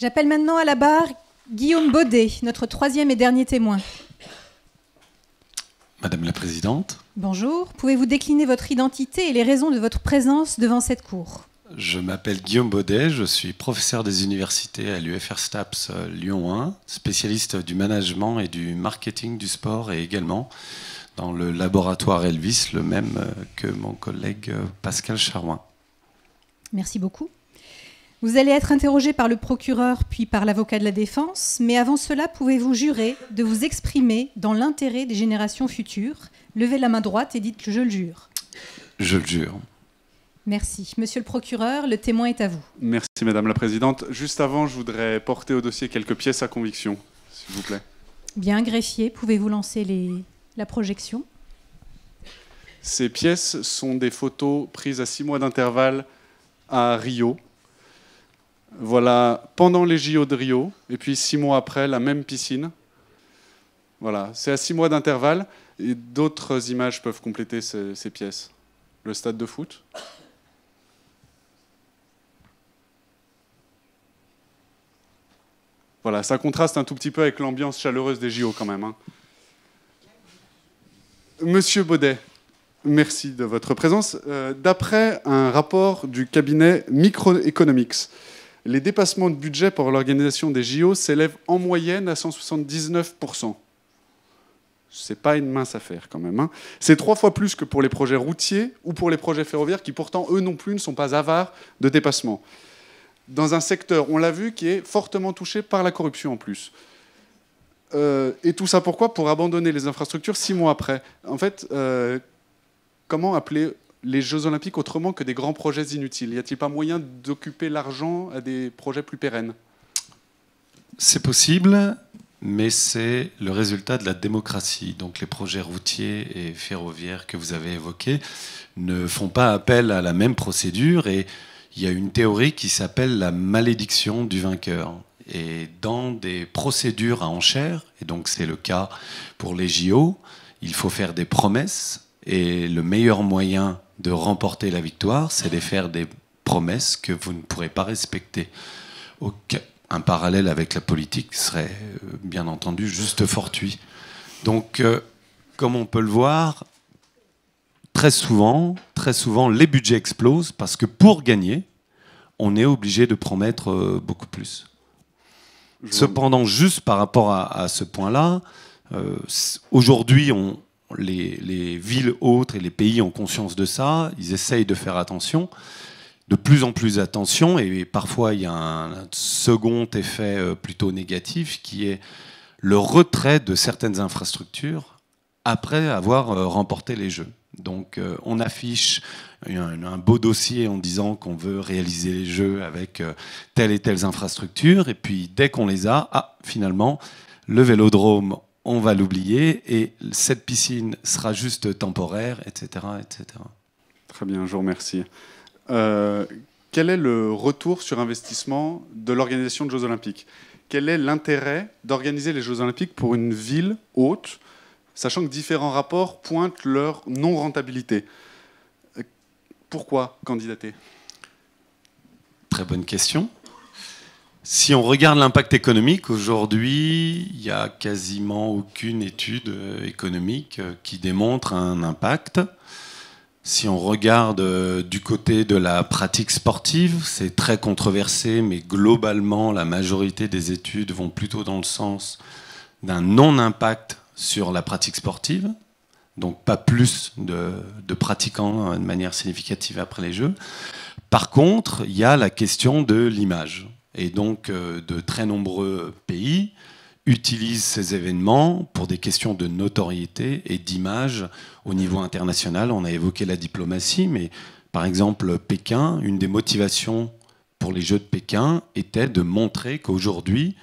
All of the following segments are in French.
J'appelle maintenant à la barre Guillaume Baudet, notre troisième et dernier témoin. Madame la Présidente. Bonjour. Pouvez-vous décliner votre identité et les raisons de votre présence devant cette cour Je m'appelle Guillaume Baudet, je suis professeur des universités à l'UFR STAPS euh, Lyon 1, spécialiste du management et du marketing du sport et également dans le laboratoire Elvis, le même euh, que mon collègue euh, Pascal Charouin. Merci beaucoup. Vous allez être interrogé par le procureur puis par l'avocat de la défense, mais avant cela, pouvez-vous jurer de vous exprimer dans l'intérêt des générations futures Levez la main droite et dites je le jure. Je le jure. Merci. Monsieur le procureur, le témoin est à vous. Merci Madame la Présidente. Juste avant, je voudrais porter au dossier quelques pièces à conviction, s'il vous plaît. Bien, greffier, pouvez-vous lancer les... la projection Ces pièces sont des photos prises à six mois d'intervalle à Rio, voilà, pendant les JO de Rio, et puis six mois après, la même piscine. Voilà, c'est à six mois d'intervalle, et d'autres images peuvent compléter ces, pièces. Le stade de foot, Voilà, ça contraste un tout petit peu avec l'ambiance chaleureuse des JO quand même. Hein. Monsieur Baudet, merci de votre présence. Euh, d'après un rapport du cabinet Microeconomics, les dépassements de budget pour l'organisation des JO s'élèvent en moyenne à 179%. C'est pas une mince affaire quand même. Hein. C'est trois fois plus que pour les projets routiers ou pour les projets ferroviaires qui pourtant eux non plus ne sont pas avares de dépassements. Dans un secteur, on l'a vu, qui est fortement touché par la corruption en plus. Euh, et tout ça pourquoi Pour abandonner les infrastructures six mois après. En fait, euh, comment appeler les Jeux Olympiques autrement que des grands projets inutiles Y a-t-il pas moyen d'occuper l'argent à des projets plus pérennes C'est possible, mais c'est le résultat de la démocratie. Donc les projets routiers et ferroviaires que vous avez évoqués ne font pas appel à la même procédure et il y a une théorie qui s'appelle la malédiction du vainqueur. Et dans des procédures à enchères, et donc c'est le cas pour les JO, il faut faire des promesses et le meilleur moyen de remporter la victoire, c'est de faire des promesses que vous ne pourrez pas respecter. Un parallèle avec la politique serait euh, bien entendu juste fortuit. Donc, euh, comme on peut le voir, très souvent, très souvent, les budgets explosent parce que pour gagner, on est obligé de promettre euh, beaucoup plus. Cependant, juste par rapport à, ce point-là, aujourd'hui, on, les, villes autres et les pays ont conscience de ça, ils essayent de faire attention, de plus en plus attention, et parfois il y a un, second effet euh, plutôt négatif qui est le retrait de certaines infrastructures après avoir euh, remporté les Jeux. Donc euh, on affiche un, beau dossier en disant qu'on veut réaliser les jeux avec telles et telles infrastructures, et puis dès qu'on les a, ah, finalement, le vélodrome, on va l'oublier et cette piscine sera juste temporaire, etc. etc. Très bien, je vous remercie. Euh, quel est le retour sur investissement de l'organisation de Jeux Olympiques Quel est l'intérêt d'organiser les Jeux Olympiques pour une ville haute, sachant que différents rapports pointent leur non-rentabilité euh, Pourquoi candidater Très bonne question. Si on regarde l'impact économique, aujourd'hui, il n'y a quasiment aucune étude euh, économique euh, qui démontre un impact. Si on regarde euh, du côté de la pratique sportive, c'est très controversé, mais globalement, la majorité des études vont plutôt dans le sens d'un non-impact sur la pratique sportive, donc pas plus de, pratiquants hein, de manière significative après les Jeux. Par contre, il y a la question de l'image et donc euh, de très nombreux pays utilisent ces événements pour des questions de notoriété et d'image au niveau international. On a évoqué la diplomatie, mais par exemple Pékin, une des motivations pour les Jeux de Pékin était de montrer qu'aujourd'hui,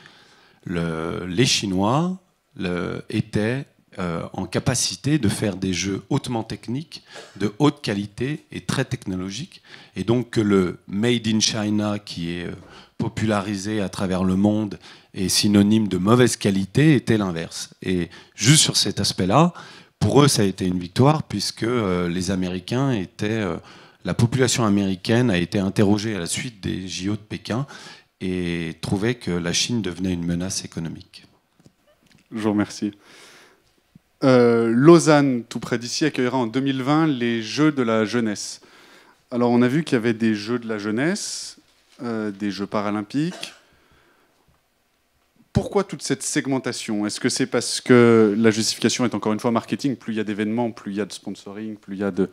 les Chinois le, étaient euh, en capacité de faire des jeux hautement techniques, de haute qualité et très technologiques, et donc que le Made in China, qui est... Euh, popularisé à travers le monde et synonyme de mauvaise qualité était l'inverse. Et juste sur cet aspect-là, pour eux, ça a été une victoire puisque euh, les Américains étaient. Euh, la population américaine a été interrogée à la suite des JO de Pékin et trouvait que la Chine devenait une menace économique. Je vous remercie. Euh, Lausanne, tout près d'ici, accueillera en 2020 les Jeux de la jeunesse. Alors on a vu qu'il y avait des Jeux de la jeunesse, euh, des Jeux paralympiques. Pourquoi toute cette segmentation Est-ce que c'est parce que la justification est encore une fois marketing Plus il y a d'événements, plus il y a de sponsoring, plus il y a de,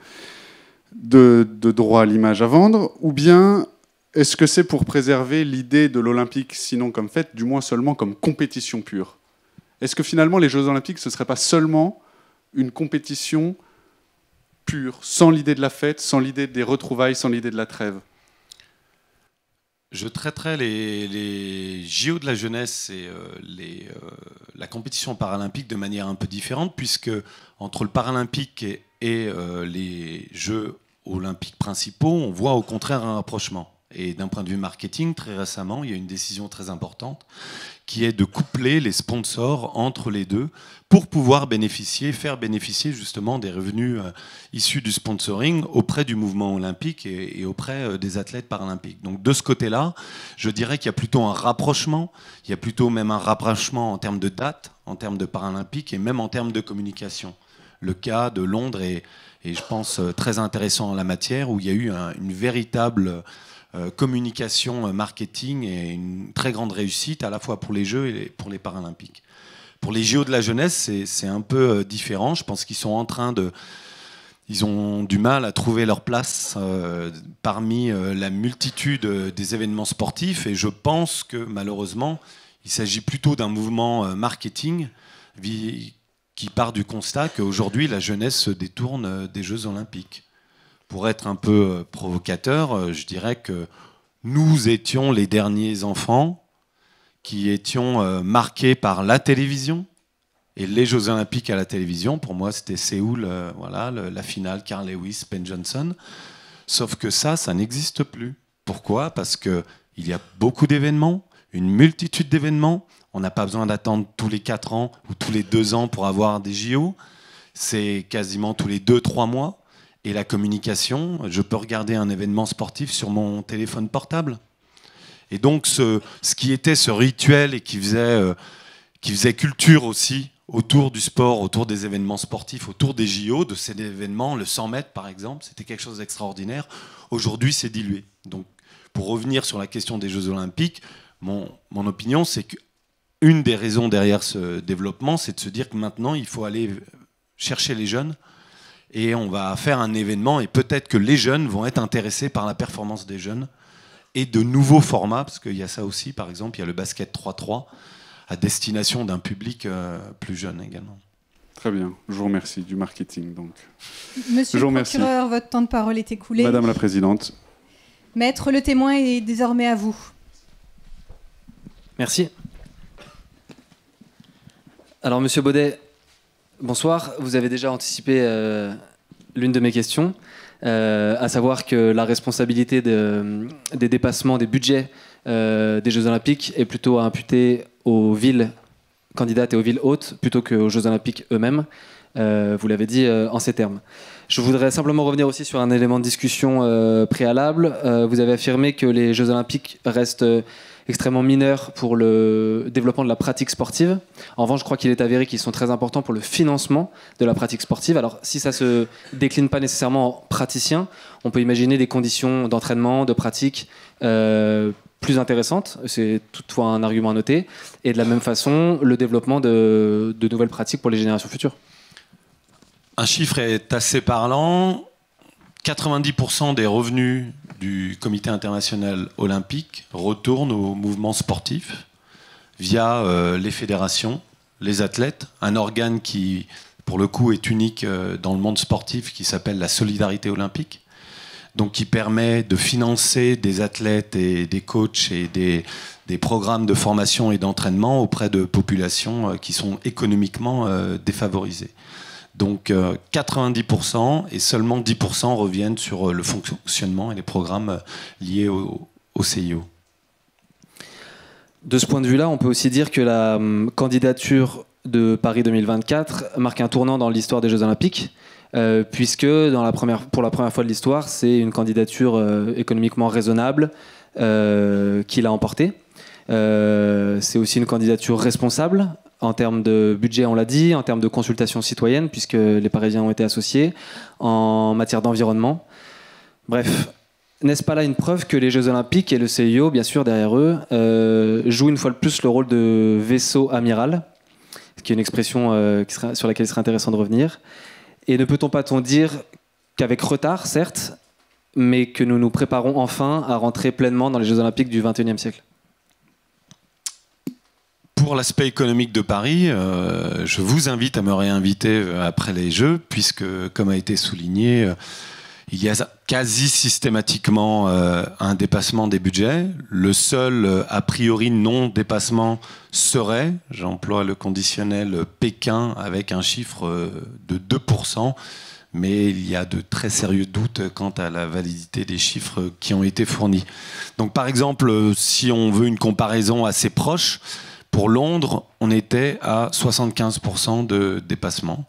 de, de droits à l'image à vendre Ou bien est-ce que c'est pour préserver l'idée de l'Olympique, sinon comme fête, du moins seulement comme compétition pure Est-ce que finalement les Jeux olympiques, ce ne serait pas seulement une compétition pure, sans l'idée de la fête, sans l'idée des retrouvailles, sans l'idée de la trêve je traiterai les, JO de la jeunesse et euh, les, euh, la compétition paralympique de manière un peu différente, puisque entre le paralympique et, euh, les Jeux olympiques principaux, on voit au contraire un rapprochement. Et d'un point de vue marketing, très récemment, il y a une décision très importante qui est de coupler les sponsors entre les deux pour pouvoir bénéficier, faire bénéficier justement des revenus euh, issus du sponsoring auprès du mouvement olympique et, auprès euh, des athlètes paralympiques. Donc de ce côté-là, je dirais qu'il y a plutôt un rapprochement, il y a plutôt même un rapprochement en termes de date, en termes de paralympique et même en termes de communication. Le cas de Londres est, je pense, euh, très intéressant en la matière où il y a eu une véritable euh, communication, euh, marketing et une très grande réussite à la fois pour les Jeux et pour les Paralympiques. Pour les JO de la jeunesse, c'est un peu euh, différent. Je pense qu'ils sont en train de... Ils ont du mal à trouver leur place parmi la multitude des événements sportifs et je pense que malheureusement, il s'agit plutôt d'un mouvement marketing qui part du constat qu'aujourd'hui la jeunesse se détourne des Jeux olympiques pour être un peu euh, provocateur, euh, je dirais que nous étions les derniers enfants qui étions euh, marqués par la télévision et les Jeux Olympiques à la télévision. Pour moi, c'était Séoul, voilà, la finale, Carl Lewis, Ben Johnson. Sauf que ça, ça n'existe plus. Pourquoi Parce que il y a beaucoup d'événements, une multitude d'événements. On n'a pas besoin d'attendre tous les 4 ans ou tous les 2 ans pour avoir des JO. C'est quasiment tous les 2-3 mois. Et la communication, je peux regarder un événement sportif sur mon téléphone portable. Et donc, ce, ce qui était ce rituel et qui faisait, euh, qui faisait culture aussi autour du sport, autour des événements sportifs, autour des JO, de ces événements, le 100 mètres par exemple, c'était quelque chose d'extraordinaire. Aujourd'hui, c'est dilué. Donc, pour revenir sur la question des Jeux Olympiques, mon, mon opinion, c'est qu'une des raisons derrière ce développement, c'est de se dire que maintenant, il faut aller chercher les jeunes et on va faire un événement et peut-être que les jeunes vont être intéressés par la performance des jeunes et de nouveaux formats, parce qu'il y a ça aussi, par exemple, il y a le basket 3-3 à destination d'un public euh, plus jeune également. Très bien, je vous remercie du marketing. Donc. Monsieur le procureur, votre temps de parole est écoulé. Madame la Présidente. Maître, le témoin est désormais à vous. Merci. Alors, Monsieur Baudet, Bonsoir. Vous avez déjà anticipé euh, l'une de mes questions, euh, à savoir que la responsabilité des dépassements des budgets euh, des Jeux Olympiques est plutôt à imputer aux villes candidates et aux villes hôtes plutôt qu'aux Jeux Olympiques eux-mêmes. vous l'avez dit en ces termes. Je voudrais simplement revenir aussi sur un élément de discussion euh, préalable. Euh, vous avez affirmé que les Jeux Olympiques restent euh, extrêmement mineurs pour le développement de la pratique sportive. En revanche, je crois qu'il est avéré qu'ils sont très importants pour le financement de la pratique sportive. Alors, si ça se décline pas nécessairement en praticien, on peut imaginer des conditions d'entraînement, de pratique plus intéressantes. c'est toutefois un argument à noter, et de la même façon, le développement de nouvelles pratiques pour les générations futures. Un chiffre est assez parlant. 90% des revenus du comité international olympique retournent au mouvement sportif via euh, les fédérations, les athlètes, un organe qui, pour le coup, est unique euh, dans le monde sportif qui s'appelle la solidarité olympique, donc qui permet de financer des athlètes et des coachs et des, programmes de formation et d'entraînement auprès de populations euh, qui sont économiquement défavorisées. Donc 90% euh, et seulement 10% reviennent sur euh, le fonctionnement et les programmes euh, liés au, CIO. De ce point de vue-là, on peut aussi dire que la hum, candidature de Paris 2024 marque un tournant dans l'histoire des Jeux Olympiques, puisque pour la première fois de l'histoire, c'est une candidature économiquement raisonnable qui l'a emportée. Euh, c'est aussi une candidature responsable en termes de budget, on l'a dit, en termes de consultation citoyenne, puisque les Parisiens ont été associés, en matière d'environnement. Bref, n'est-ce pas là une preuve que les Jeux Olympiques et le CIO, bien sûr, derrière eux, euh, jouent une fois de plus le rôle de vaisseau amiral, ce qui est une expression euh, sur laquelle il serait intéressant de revenir Et ne peut-on dire qu'avec retard, certes, mais que nous nous préparons enfin à rentrer pleinement dans les Jeux Olympiques du XXIe siècle l'aspect économique de Paris, euh, je vous invite à me réinviter euh, après les Jeux, puisque, comme a été souligné, euh, il y a quasi systématiquement un dépassement des budgets. Le seul, a priori, non-dépassement serait, j'emploie le conditionnel Pékin avec un chiffre de 2%, mais il y a de très sérieux doutes quant à la validité des chiffres qui ont été fournis. Donc par exemple, si on veut une comparaison assez proche, pour Londres, on était à 75% de dépassement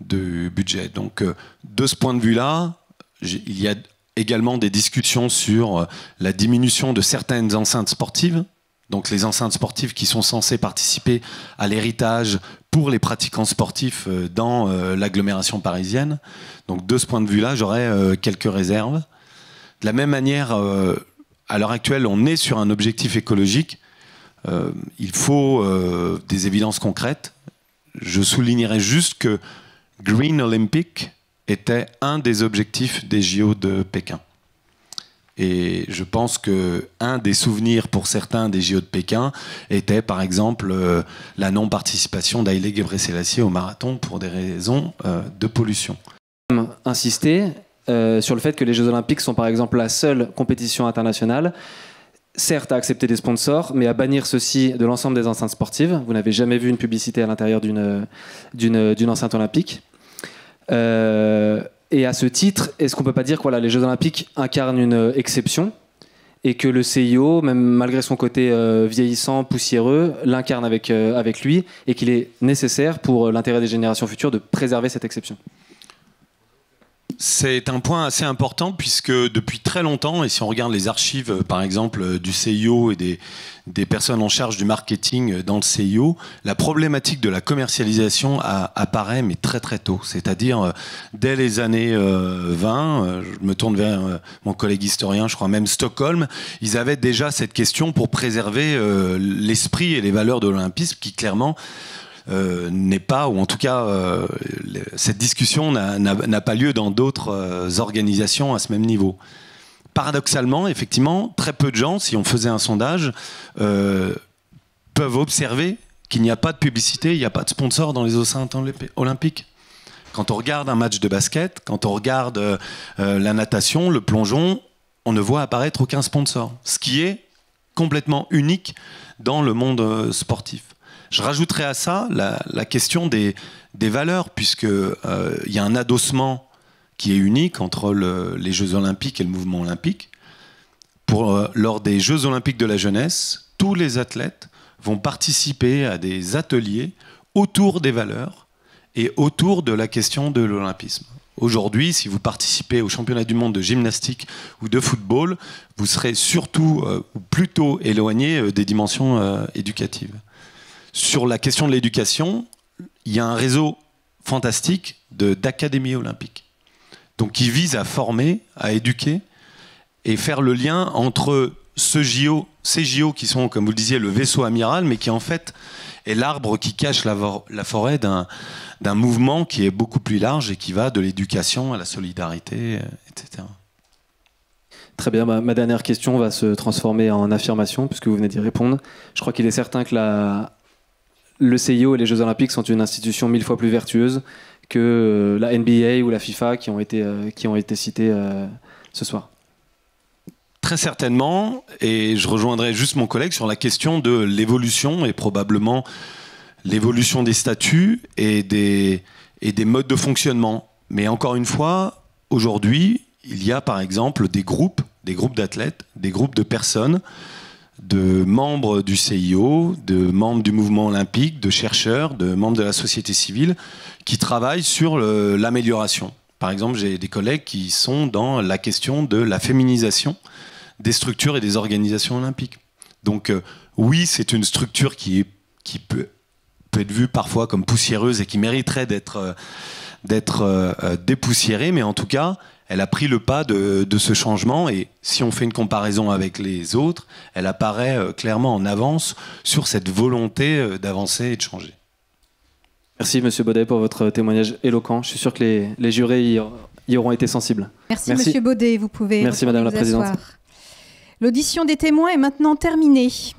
de budget. Donc, euh, de ce point de vue-là, il y a également des discussions sur euh, la diminution de certaines enceintes sportives. Donc, les enceintes sportives qui sont censées participer à l'héritage pour les pratiquants sportifs euh, dans l'agglomération parisienne. Donc, de ce point de vue-là, j'aurais quelques réserves. De la même manière, à l'heure actuelle, on est sur un objectif écologique euh, il faut euh, des évidences concrètes. Je soulignerai juste que Green Olympic était un des objectifs des JO de Pékin. Et je pense que un des souvenirs pour certains des JO de Pékin était par exemple euh, la non-participation gebré sélassié au marathon pour des raisons de pollution. Insister sur le fait que les Jeux Olympiques sont par exemple la seule compétition internationale certes à accepter des sponsors, mais à bannir ceci de l'ensemble des enceintes sportives. Vous n'avez jamais vu une publicité à l'intérieur d'une, enceinte olympique. Euh, et à ce titre, est-ce qu'on peut pas dire que les Jeux olympiques incarnent une exception et que le CIO, même malgré son côté euh, vieillissant, poussiéreux, l'incarne avec, euh, avec lui et qu'il est nécessaire pour l'intérêt des générations futures de préserver cette exception c'est un point assez important puisque depuis très longtemps, et si on regarde les archives euh, par exemple euh, du CIO et des, personnes en charge du marketing euh, dans le CIO, la problématique de la commercialisation apparaît mais très très tôt. C'est-à-dire dès les années 20, je me tourne vers mon collègue historien, je crois même Stockholm, ils avaient déjà cette question pour préserver l'esprit et les valeurs de l'olympisme qui clairement euh, n'est pas, ou en tout cas, euh, cette discussion n'a pas lieu dans d'autres euh, organisations à ce même niveau paradoxalement, effectivement, très peu de gens, si on faisait un sondage, peuvent observer qu'il n'y a pas de publicité, il n'y a pas de sponsor dans les eaux olympiques. Quand on regarde un match de basket, quand on regarde la natation, le plongeon, on ne voit apparaître aucun sponsor, ce qui est complètement unique dans le monde sportif. Je rajouterai à ça la, question des, valeurs, puisqu'il euh, y a un adossement qui est unique entre les Jeux olympiques et le mouvement olympique. Pour, euh, lors des Jeux olympiques de la jeunesse, tous les athlètes vont participer à des ateliers autour des valeurs et autour de la question de l'olympisme. Aujourd'hui, si vous participez aux Championnats du monde de gymnastique ou de football, vous serez surtout euh, ou plutôt éloigné des dimensions éducatives sur la question de l'éducation, il y a un réseau fantastique d'académies olympiques. Donc qui vise à former, à éduquer et faire le lien entre ce ces JO qui sont, comme vous le disiez, le vaisseau amiral, mais qui en fait est l'arbre qui cache la, la forêt d'un mouvement qui est beaucoup plus large et qui va de l'éducation à la solidarité, euh, etc. Très bien, bah, ma, dernière question va se transformer en affirmation, puisque vous venez d'y répondre. Je crois qu'il est certain que la le CIO et les Jeux Olympiques sont une institution mille fois plus vertueuse que euh, la NBA ou la FIFA qui ont été, euh, qui ont été citées euh, ce soir. Très certainement, et je rejoindrai juste mon collègue sur la question de l'évolution et probablement l'évolution des statuts et des, et des modes de fonctionnement. Mais encore une fois, aujourd'hui, il y a par exemple des groupes, des groupes d'athlètes, des groupes de personnes de membres du CIO, de membres du mouvement olympique, de chercheurs, de membres de la société civile qui travaillent sur l'amélioration. Par exemple, j'ai des collègues qui sont dans la question de la féminisation des structures et des organisations olympiques. Donc euh, oui, c'est une structure qui, peut, être vue parfois comme poussiéreuse et qui mériterait d'être euh, euh, dépoussiérée, mais en tout cas, elle a pris le pas de, ce changement et si on fait une comparaison avec les autres, elle apparaît euh, clairement en avance sur cette volonté euh, d'avancer et de changer. Merci Monsieur Baudet pour votre témoignage éloquent. Je suis sûr que les, jurés y, auront été sensibles. Merci, Monsieur Baudet, vous pouvez. Merci Madame la Présidente. L'audition des témoins est maintenant terminée.